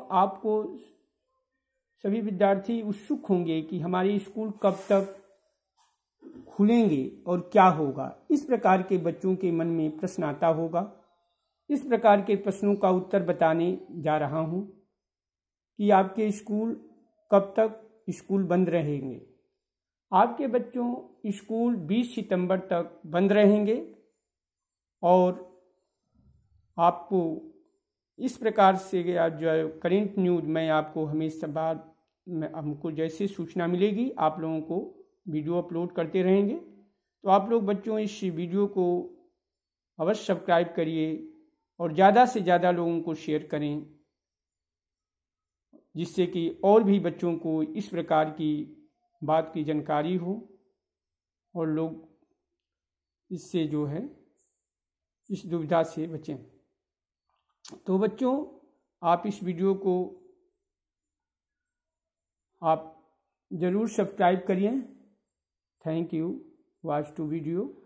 आपको सभी विद्यार्थी उत्सुक होंगे कि हमारे स्कूल कब तक खुलेंगे और क्या होगा इस प्रकार के बच्चों के मन में प्रश्न आता होगा इस प्रकार के प्रश्नों का उत्तर बताने जा रहा हूं कि आपके स्कूल कब तक स्कूल बंद रहेंगे आपके बच्चों स्कूल 20 सितंबर तक बंद रहेंगे और आपको इस प्रकार से जो है करेंट न्यूज में आपको हमेशा बाद में हमको जैसे सूचना मिलेगी आप लोगों को वीडियो अपलोड करते रहेंगे तो आप लोग बच्चों इस वीडियो को अवश्य सब्सक्राइब करिए और ज़्यादा से ज़्यादा लोगों को शेयर करें जिससे कि और भी बच्चों को इस प्रकार की बात की जानकारी हो और लोग इससे जो है इस दुविधा से बचें तो बच्चों आप इस वीडियो को आप ज़रूर सब्सक्राइब करिए thank you watch to video